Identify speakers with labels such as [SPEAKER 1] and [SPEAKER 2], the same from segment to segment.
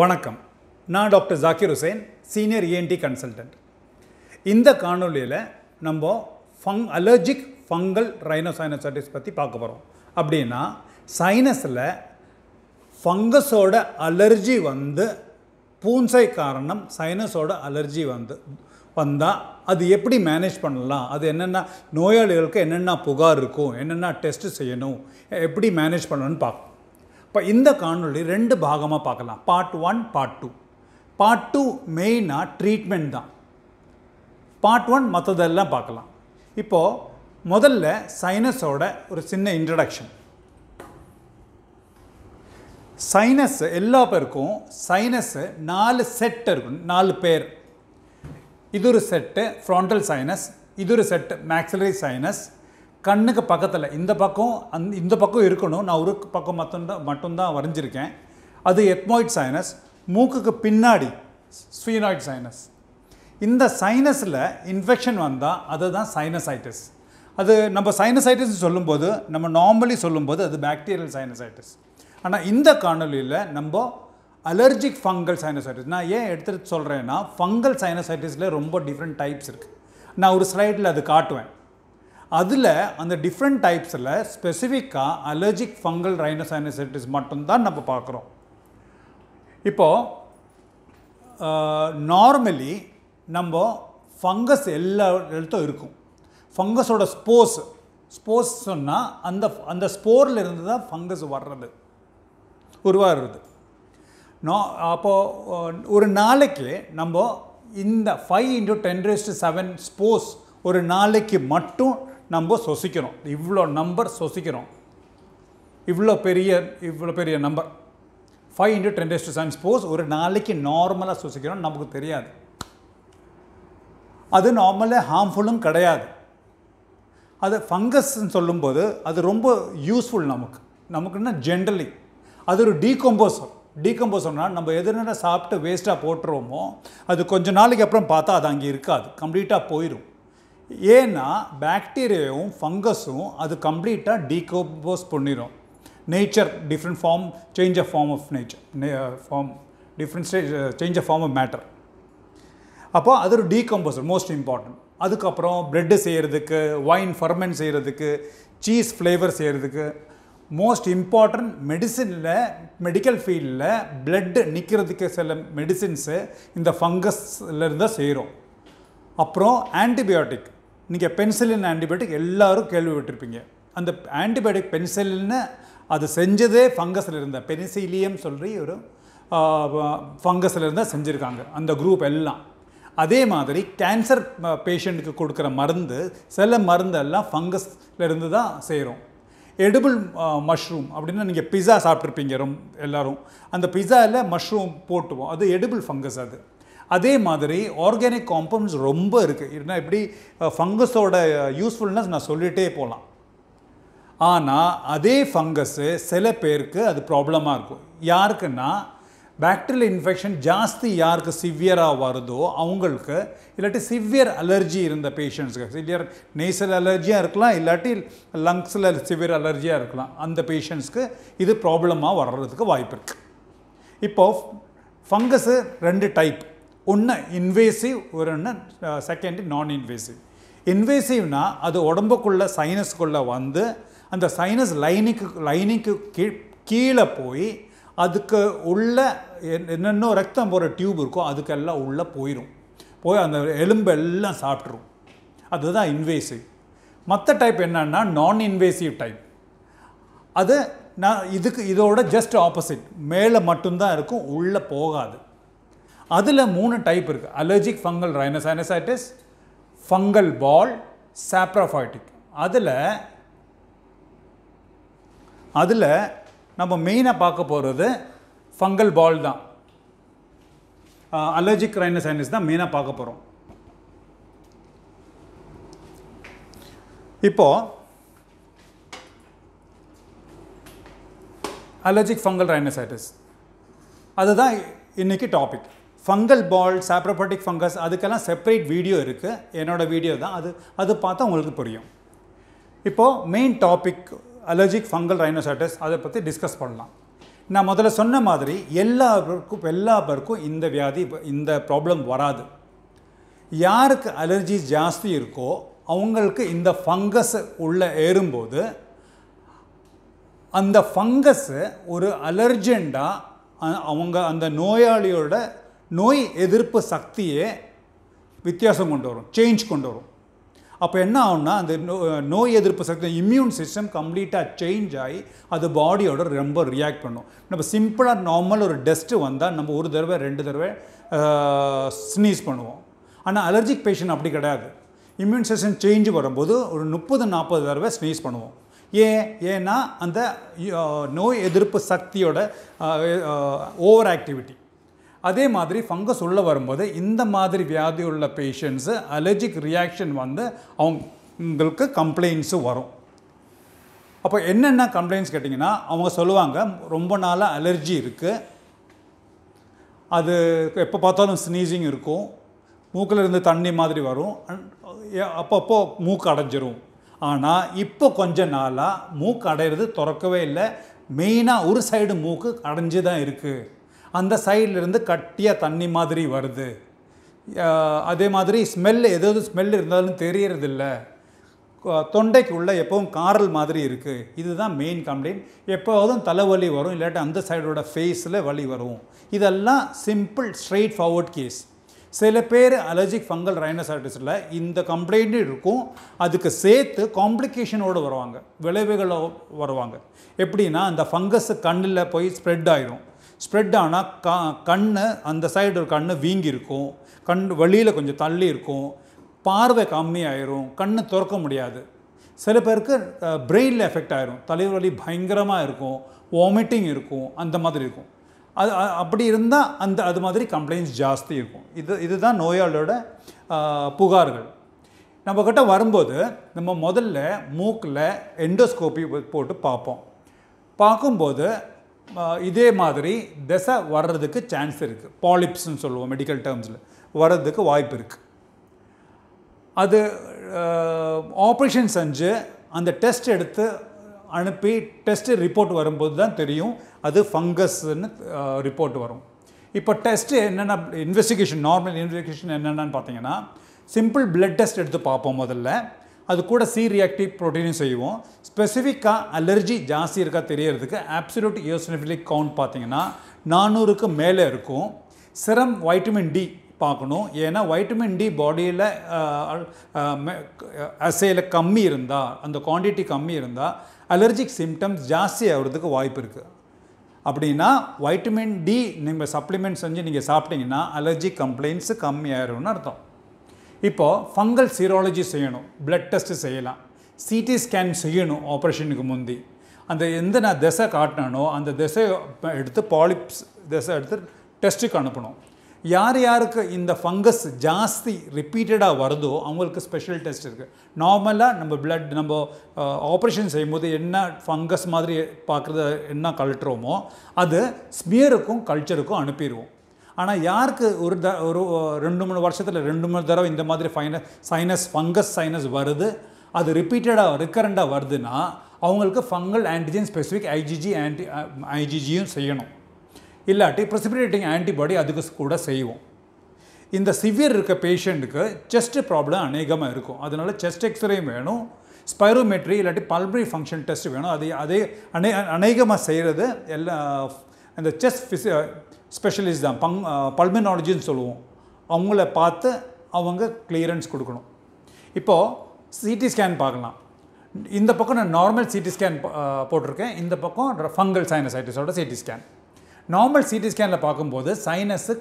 [SPEAKER 1] வணக்கம் நான் doctor Zakir Hussain senior ENT e consultant இந்த காணொலியில் நம்ம ஃபங் அலர்ஜிக் ஃபங்கல் ரைனோசைனசைட்டிஸ் பற்றி பார்க்க போகிறோம் அப்படின்னா சைனஸில் ஃபங்கஸோட அலர்ஜி வந்து பூஞ்சை காரணம் சைனஸோட அலர்ஜி வந்து வந்தால் அது எப்படி மேனேஜ் பண்ணலாம் அது என்னென்ன நோயாளிகளுக்கு என்னென்ன புகார் இருக்கும் என்னென்ன டெஸ்ட்டு செய்யணும் எப்படி மேனேஜ் பண்ணணும்னு பார்க்கணும் இப்போ இந்த காணொலி ரெண்டு பாகமாக பார்க்கலாம் part one part two part two மெயினாக ட்ரீட்மெண்ட் தான் பார்ட் ஒன் மற்றதெல்லாம் பார்க்கலாம் இப்போது முதல்ல சைனஸோட ஒரு சின்ன இன்ட்ரடக்ஷன் சைனஸ் எல்லா பேருக்கும் சைனஸ் நாலு செட் இருக்கும் நாலு பேர் இது ஒரு செட்டு ஃப்ராண்டல் சைனஸ் இது ஒரு செட்டு மேக்ஸிலரி சைனஸ் கண்ணுக்கு பக்கத்தில் இந்த பக்கம் அந் இந்த பக்கம் இருக்கணும் நான் ஒரு பக்கம் மட்டும்தான் மட்டும்தான் வரைஞ்சிருக்கேன் அது எத்மோயிட் சைனஸ் மூக்குக்கு பின்னாடி ஸ்வீனாய்ட் சைனஸ் இந்த சைனஸில் இன்ஃபெக்ஷன் வந்தால் அதுதான் சைனசைட்டிஸ் அது நம்ம சைனசைட்டிஸ் சொல்லும்போது நம்ம நார்மலி சொல்லும்போது அது பேக்டீரியல் சைனசைட்டிஸ் ஆனால் இந்த காணொலியில் நம்ம அலர்ஜிக் ஃபங்கல் சைனசைட்டிஸ் நான் ஏன் எடுத்துகிட்டு சொல்கிறேன்னா ஃபங்கல் சைனசைட்டிஸில் ரொம்ப டிஃப்ரெண்ட் டைப்ஸ் இருக்குது நான் ஒரு ஸ்லைடில் அது காட்டுவேன் அதில் அந்த டிஃப்ரெண்ட் டைப்ஸில் ஸ்பெசிஃபிக்காக அலர்ஜிக் ஃபங்கல் ரைனசைனசைட்டிஸ் மட்டும்தான் நம்ம பார்க்குறோம் இப்போது நார்மலி நம்ம ஃபங்கஸ் எல்லா இடத்தும் இருக்கும் ஃபங்கஸோட ஸ்போர்ஸ் ஸ்போர்ஸ் சொன்னால் அந்த அந்த ஸ்போரில் இருந்து தான் ஃபங்கஸ் வர்றது உருவாகிறது நா அப்போது ஒரு நாளைக்கு நம்ம இந்த five into ten raised seven spores ஒரு நாளைக்கு மட்டும் நம்ம சொசிக்கிறோம் இவ்வளோ நம்பர் சொசிக்கிறோம் இவ்வளோ பெரிய இவ்வளோ பெரிய number five into ten two science pose ஒரு நாளைக்கு நார்மலாக சுவசிக்கிறோம் நமக்கு தெரியாது அது நார்மலாக ஹார்ம்ஃபுல்லும் கிடையாது அது ஃபங்கஸ்ன்னு சொல்லும்போது அது ரொம்ப யூஸ்ஃபுல் நமக்கு நமக்குன்னா ஜென்ரலி அது ஒரு டீகம்போசர் டீகம்போசர்னால் நம்ம என்ன சாப்பிட்டு வேஸ்ட்டாக போட்டுருவோமோ அது கொஞ்ச நாளைக்கு அப்புறம் பார்த்தா அது அங்கே இருக்காது கம்ப்ளீட்டாக போயிடும் ஏன்னா பேக்டீரியாவும் ஃபங்கஸும் அது கம்ப்ளீட்டாக டீகம்போஸ் பண்ணிடும் nature different form change of form of nature form different stage change of form of matter அப்போ அது ஒரு டீகம்போசர் மோஸ்ட் இம்பார்ட்டன்ட் அதுக்கப்புறம் ப்ரெட்டு செய்கிறதுக்கு ஒயின் ஃபர்மெண்ட் செய்கிறதுக்கு சீஸ் ஃப்ளேவர் செய்கிறதுக்கு மோஸ்ட் இம்பார்ட்டன்ட் மெடிசனில் மெடிக்கல் ஃபீல்டில் பிளட்டு நிற்கிறதுக்கு சில மெடிசின்ஸு இந்த ஃபங்கஸ்லேருந்து தான் செய்கிறோம் அப்புறம் ஆன்டிபயோட்டிக் நீங்கள் பென்சிலின் ஆன்டிபயோட்டிக் எல்லோரும் கேள்விப்பட்டிருப்பீங்க அந்த ஆன்டிபயோட்டிக் பென்சிலின்னு அது செஞ்சதே ஃபங்கஸில் இருந்த பெனிசிலியம் சொல்லி ஒரு ஃபங்கஸில் இருந்தால் செஞ்சுருக்காங்க அந்த குரூப் எல்லாம் அதே மாதிரி கேன்சர் பேஷண்ட்டுக்கு கொடுக்குற மருந்து சில மருந்தெல்லாம் ஃபங்கஸில் இருந்து தான் செய்கிறோம் எடுபிள் மஷ்ரூம் அப்படின்னா நீங்கள் பிஸா சாப்பிட்ருப்பீங்க ரொம்ப எல்லோரும் அந்த பிஸாவில் மஷ்ரூம் போட்டுவோம் அது எடுபிள் ஃபங்கஸ் அது அதே மாதிரி ஆர்கானிக் காம்பவுண்ட்ஸ் ரொம்ப இருக்குது ஏன்னா இப்படி ஃபங்கஸோட யூஸ்ஃபுல்னஸ் நான் சொல்லிகிட்டே போகலாம் ஆனால் அதே ஃபங்கஸ்ஸு சில பேருக்கு அது ப்ராப்ளமாக இருக்கும் யாருக்குன்னா பேக்டீரியல் இன்ஃபெக்ஷன் ஜாஸ்தி யாருக்கு சிவியராக வருதோ அவங்களுக்கு இல்லாட்டி சிவியர் அலர்ஜி இருந்த பேஷண்ட்ஸுக்கு சிவியர் நேசல் அலர்ஜியாக இருக்கலாம் இல்லாட்டி லங்ஸில் சிவியர் அலர்ஜியாக இருக்கலாம் அந்த பேஷண்ட்ஸ்க்கு இது ப்ராப்ளமாக வர்றதுக்கு வாய்ப்பு இருக்குது இப்போது ஃபங்கஸு ரெண்டு டைப் ஒன்று இன்வேசிவ் ஒரு ஒன்று செகண்ட் நான் இன்வேசிவ் இன்வேசிவ்னா அது உடம்புக்குள்ளே சைனஸ்க்குள்ளே வந்து அந்த சைனஸ் லைனிக்கு லைனிக்கு கீழ் கீழே போய் அதுக்கு உள்ள என்னென்ன ரத்தம் போகிற டியூப் இருக்கோ அதுக்கெல்லாம் உள்ளே போயிடும் போய் அந்த எலும்பு எல்லாம் சாப்பிட்ரும் அதுதான் இன்வேசிவ் மற்ற டைப் என்னன்னா நான் இன்வேசிவ் டைப் அது நான் இதுக்கு இதோட ஜஸ்ட் ஆப்போசிட் மேலே மட்டும்தான் இருக்கும் உள்ளே போகாது அதில் மூணு டைப் இருக்குது allergic fungal rhinosinusitis fungal ball saprophytic அதில் அதில் நம்ம மெயினாக பார்க்க போகிறது ஃபங்கல் பால் தான் அலர்ஜிக் ரைனசைனஸ் தான் மெயினாக பார்க்க போகிறோம் இப்போது அலர்ஜிக் ஃபங்கல் ரைனசைட்டிஸ் அதுதான் இன்றைக்கி topic fungal ball saprophytic fungus அதுக்கெல்லாம் செப்பரேட் வீடியோ இருக்குது என்னோடய வீடியோ தான் அது அது பார்த்தா உங்களுக்கு புரியும் இப்போது main topic allergic fungal rhinosinusitis அதை பற்றி டிஸ்கஸ் பண்ணலாம் நான் முதல்ல சொன்ன மாதிரி எல்லாருக்கும் பேருக்கும் எல்லா பேருக்கும் இந்த வியாதி இந்த ப்ராப்ளம் வராது யாருக்கு அலர்ஜி ஜாஸ்தி இருக்கோ அவங்களுக்கு இந்த ஃபங்கஸ் உள்ளே ஏறும்போது அந்த ஃபங்கஸ்ஸு ஒரு அலர்ஜெண்டாக அவங்க அந்த நோயாளியோட நோய் எதிர்ப்பு சக்தியே வித்தியாசம் கொண்டு வரும் சேஞ்ச் கொண்டு வரும் அப்போ என்ன ஆகும்னா அந்த நோய் எதிர்ப்பு சக்தி இம்யூன் சிஸ்டம் கம்ப்ளீட்டாக சேஞ்ச் ஆகி அது பாடியோட ரொம்ப ரியாக்ட் பண்ணும் நம்ம சிம்பிளாக நார்மல் ஒரு டஸ்ட்டு வந்தால் நம்ம ஒரு தடவை ரெண்டு தடவை ஸ்னீஸ் பண்ணுவோம் ஆனால் அலர்ஜிக் பேஷண்ட் அப்படி கிடையாது இம்யூன் சிஸ்டம் சேஞ்சு வரும்போது ஒரு முப்பது நாற்பது தடவை ஸ்னீஸ் பண்ணுவோம் ஏன் ஏன்னா அந்த நோய் எதிர்ப்பு சக்தியோட ஓவர் ஆக்டிவிட்டி அதே மாதிரி ஃபங்கஸ் உள்ளே வரும்போது இந்த மாதிரி வியாதி உள்ள பேஷண்ட்ஸு அலர்ஜிக் ரியாக்ஷன் வந்து அவங்களுக்கு கம்ப்ளைண்ட்ஸும் வரும் அப்போ என்னென்ன கம்ப்ளைண்ட்ஸ் கேட்டிங்கன்னா அவங்க சொல்லுவாங்க ரொம்ப நாளாக அலர்ஜி இருக்குது அது எப்போ பார்த்தாலும் ஸ்னீசிங் இருக்கும் மூக்கில் இருந்து தண்ணி மாதிரி வரும் அப்பப்போ மூக்கு அடைஞ்சிரும் ஆனால் இப்போ கொஞ்ச நாளாக மூக்கு அடையிறது திறக்கவே இல்லை மெயினாக ஒரு சைடு மூக்கு அடைஞ்சு தான் இருக்குது அந்த சைட்லேருந்து கட்டியாக தண்ணி மாதிரி வருது அதே மாதிரி ஸ்மெல் ஏதாவது ஸ்மெல் இருந்தாலும் தெரியறதில்ல தொண்டைக்குள்ளே எப்போவும் காரல் மாதிரி இருக்குது இதுதான் மெயின் கம்ப்ளைண்ட் எப்போதும் தலைவலி வரும் இல்லாட்டி அந்த சைடோட ஃபேஸில் வலி வரும் இதெல்லாம் சிம்பிள் ஸ்ட்ரெயிட் ஃபார்வர்ட் கேஸ் சில பேர் அலர்ஜிக் ஃபங்கல் ரைனசைட்டிஸில் இந்த கம்ப்ளைண்ட்டும் இருக்கும் அதுக்கு சேர்த்து காம்ப்ளிகேஷனோடு வருவாங்க விளைவுகளோ வருவாங்க எப்படின்னா அந்த ஃபங்கஸ் கண்ணில் போய் ஸ்ப்ரெட் ஆயிரும் ஸ்ப்ரெட் ஆனால் க கண்ணு அந்த சைடு ஒரு கண்ணு வீங்கி இருக்கும் கண் வழியில் கொஞ்சம் தள்ளி இருக்கும் பார்வை கம்மியாயிரும் கண் கண்ணு திறக்க முடியாது சில பேருக்கு பிரெயினில் எஃபெக்ட் ஆயிரும் தலைவலி பயங்கரமாக இருக்கும் வாமிட்டிங் இருக்கும் அந்த மாதிரி இருக்கும் அது அப்படி இருந்தால் அந்த அது மாதிரி கம்ப்ளைண்ட்ஸ் ஜாஸ்தி இருக்கும் இது இதுதான் நோயாளியோட புகார்கள் நம்மக்கிட்ட வரும்போது நம்ம முதல்ல மூக்கில் எண்டோஸ்கோப்பி போட்டு பார்ப்போம் பார்க்கும்போது இதே மாதிரி திசை வர்றதுக்கு சான்ஸ் இருக்குது பாலிப்ஸ்ன்னு சொல்லுவோம் மெடிக்கல் டேர்ம்ஸில் வர்றதுக்கு வாய்ப்பு இருக்குது அது ஆப்ரேஷன் செஞ்சு அந்த டெஸ்ட் எடுத்து அனுப்பி டெஸ்ட்டு ரிப்போர்ட் வரும்போது தான் தெரியும் அது ஃபங்கஸ்ன்னு ரிப்போர்ட் வரும் இப்போ டெஸ்ட்டு என்னென்ன இன்வெஸ்டிகேஷன் நார்மல் இன்வெஸ்டிகேஷன் என்னென்னு பார்த்தீங்கன்னா சிம்பிள் பிளட் டெஸ்ட் எடுத்து பார்ப்போம் முதல்ல அது கூட சி ரியாக்டிவ் ப்ரோட்டீனும் செய்வோம் ஸ்பெசிஃபிக்காக அலர்ஜி ஜாஸ்தி இருக்கா தெரியறதுக்கு ஆப்சுலூட் யோசினிஃபிலிக் கவுண்ட் பார்த்தீங்கன்னா நானூறுக்கு மேலே இருக்கும் சிரம் வைட்டமின் டி பார்க்கணும் ஏன்னா வைட்டமின் டி பாடியில் அசையில் கம்மி இருந்தால் அந்த குவான்டிட்டி கம்மி இருந்தால் அலர்ஜிக் சிம்டம்ஸ் ஜாஸ்தி ஆகிறதுக்கு வாய்ப்பு இருக்குது அப்படின்னா வைட்டமின் டி நீங்கள் சப்ளிமெண்ட் செஞ்சு நீங்கள் சாப்பிட்டீங்கன்னா அலர்ஜி கம்ப்ளைண்ட்ஸு கம்மியாயிரும்னு அர்த்தம் இப்போது ஃபங்கல் சீராலஜி செய்யணும் பிளட் டெஸ்ட்டு செய்யலாம் சிடி ஸ்கேன் செய்யணும் ஆப்ரேஷனுக்கு முந்தி அந்த எந்த நான் திசை காட்டினானோ அந்த திசை எடுத்து பாலிப்ஸ் திசை எடுத்து டெஸ்ட்டுக்கு அனுப்பணும் யார் யாருக்கு இந்த ஃபங்கஸ் ஜாஸ்தி ரிப்பீட்டடாக வருதோ அவங்களுக்கு ஸ்பெஷல் டெஸ்ட் இருக்குது நார்மலாக நம்ம பிளட் நம்ம ஆப்ரேஷன் செய்யும்போது என்ன ஃபங்கஸ் மாதிரி பார்க்குறத என்ன கழட்டுறோமோ அது ஸ்மியருக்கும் கல்ச்சருக்கும் அனுப்பிடுவோம் ஆனால் யாருக்கு ஒரு த ஒரு ரெண்டு மூணு வருஷத்தில் ரெண்டு மூணு தடவை இந்த மாதிரி ஃபைன சைனஸ் ஃபங்கஸ் சைனஸ் வருது அது ரிப்பீட்டடாக ரிக்கரண்டாக வருதுன்னா அவங்களுக்கு fungal antigen specific IgG anti ஐஜிஜியும் செய்யணும் இல்லாட்டி ப்ரெசிபிடேட்டிங் ஆன்டிபாடி அதுக்கு கூட செய்வோம் இந்த சிவியர் இருக்க பேஷண்ட்டுக்கு செஸ்ட் ப்ராப்ளம் அநேகமாக இருக்கும் அதனால் செஸ்ட் எக்ஸ்ரேயும் வேணும் ஸ்பைரோமெட்ரி இல்லாட்டி பல்பரி ஃபங்க்ஷன் டெஸ்ட் வேணும் அதை அதே அநே அநேகமாக செய்கிறது எல்லா இந்த செஸ் ஃபிசி ஸ்பெஷலிஸ்ட் தான் பங் பல்மினாலஜின்னு சொல்லுவோம் அவங்கள பார்த்து அவங்க கிளியரன்ஸ் கொடுக்கணும் இப்போது சிடி ஸ்கேன் பார்க்கலாம் இந்த பக்கம் நான் நார்மல் சிடி ஸ்கேன் போட்டிருக்கேன் இந்த பக்கம் ஃபங்கல் சைனசைட்டிஸோட சிடி ஸ்கேன் நார்மல் சிடி ஸ்கேனில் பார்க்கும்போது சைனஸு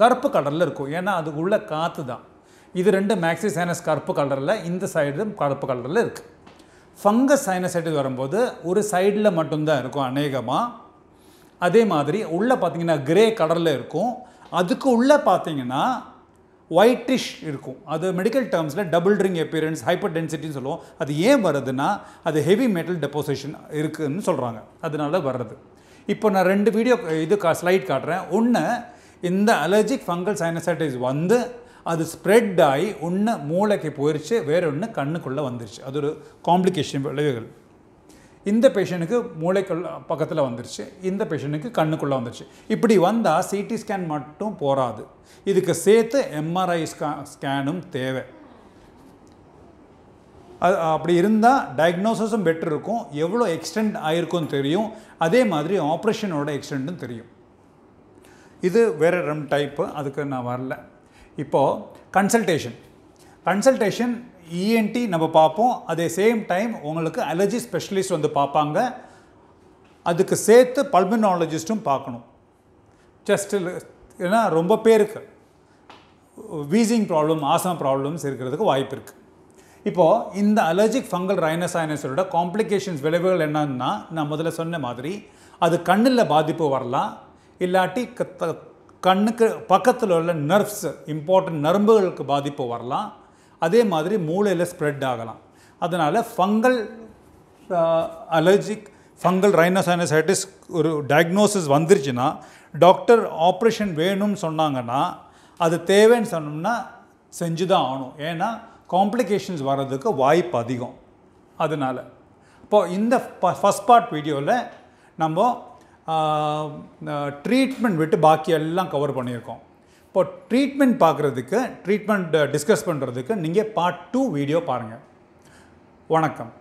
[SPEAKER 1] கருப்பு கலரில் இருக்கும் ஏன்னா அது உள்ள காற்று தான் இது ரெண்டு மேக்ஸி சைனஸ் கருப்பு கலரில் இந்த சைடு கருப்பு கலரில் இருக்குது ஃபங்கஸ் சைனசைட்டிஸ் வரும்போது ஒரு சைடில் மட்டும்தான் இருக்கும் அநேகமாக அதே மாதிரி உள்ளே பார்த்தீங்கன்னா கிரே கடலில் இருக்கும் அதுக்கு உள்ளே பார்த்தீங்கன்னா ஒயிட்டிஷ் இருக்கும் அது மெடிக்கல் டேர்ம்ஸில் டபுள் ரிங் எப்பீரன்ஸ் ஹைப்பர் டென்சிட்டின்னு சொல்லுவோம் அது ஏன் வருதுன்னா அது ஹெவி மெட்டல் டெப்போசிஷன் இருக்குதுன்னு சொல்கிறாங்க அதனால வர்றது இப்போ நான் ரெண்டு வீடியோ இது கா ஸ்லைட் காட்டுறேன் ஒன்று இந்த அலர்ஜிக் ஃபங்கல் சைனசைட்டிஸ் வந்து அது ஸ்ப்ரெட் ஆகி ஒன்று மூளைக்கு போயிடுச்சு வேற ஒன்று கண்ணுக்குள்ளே வந்துருச்சு அது ஒரு காம்ப்ளிகேஷன் விளைவுகள் இந்த பேஷண்ட்டுக்கு மூளைக்குள்ள பக்கத்தில் வந்துருச்சு இந்த பேஷண்ட்டுக்கு கண்ணுக்குள்ளே வந்துருச்சு இப்படி வந்தால் சிடி ஸ்கேன் மட்டும் போகாது இதுக்கு சேர்த்து எம்ஆர்ஐ ஸ்கா ஸ்கேனும் தேவை அது அப்படி இருந்தால் டயக்னோசஸும் பெட்டர் இருக்கும் எவ்வளோ எக்ஸ்டெண்ட் ஆகிருக்கும்னு தெரியும் அதே மாதிரி ஆப்ரேஷனோட எக்ஸ்டெண்டும் தெரியும் இது வேறு ரெண்டு டைப்பு அதுக்கு நான் வரல இப்போது கன்சல்டேஷன் கன்சல்டேஷன் இஎன்டி e நம்ம பார்ப்போம் அதே சேம் டைம் உங்களுக்கு அலர்ஜி ஸ்பெஷலிஸ்ட் வந்து பார்ப்பாங்க அதுக்கு சேர்த்து பல்மினாலஜிஸ்ட்டும் பார்க்கணும் செஸ்ட்டில் ஏன்னா ரொம்ப பேருக்கு வீசிங் ப்ராப்ளம் ஆசமா ப்ராப்ளம்ஸ் இருக்கிறதுக்கு வாய்ப்பு இருக்குது இப்போது இந்த அலர்ஜிக் ஃபங்கல் ரைனசைனஸோட காம்ப்ளிகேஷன்ஸ் விளைவுகள் என்னன்னா நான் முதல்ல சொன்ன மாதிரி அது கண்ணில் பாதிப்பு வரலாம் இல்லாட்டி கண்ணுக்கு பக்கத்தில் உள்ள நர்வ்ஸ் இம்பார்ட்டன்ட் நரம்புகளுக்கு பாதிப்பு வரலாம் அதே மாதிரி மூளையில் ஸ்ப்ரெட் ஆகலாம் அதனால் ஃபங்கல் அலர்ஜிக் ஃபங்கல் ரைனோசைனசைட்டிஸ் ஒரு டயக்னோசிஸ் வந்துருச்சுன்னா டாக்டர் ஆப்ரேஷன் வேணும்னு சொன்னாங்கன்னா அது தேவைன்னு சொன்னோம்னா செஞ்சு தான் ஆகணும் ஏன்னா காம்ப்ளிகேஷன்ஸ் வர்றதுக்கு வாய்ப்பு அதிகம் அதனால் இப்போது இந்த ஃபஸ்ட் பார்ட் வீடியோவில் நம்ம ட்ரீட்மெண்ட் uh, uh, விட்டு பாக்கி எல்லாம் கவர் பண்ணியிருக்கோம் இப்போ ட்ரீட்மெண்ட் பார்க்குறதுக்கு ட்ரீட்மெண்ட் டிஸ்கஸ் uh, பண்ணுறதுக்கு நீங்கள் பார்ட் டூ வீடியோ பாருங்கள் வணக்கம்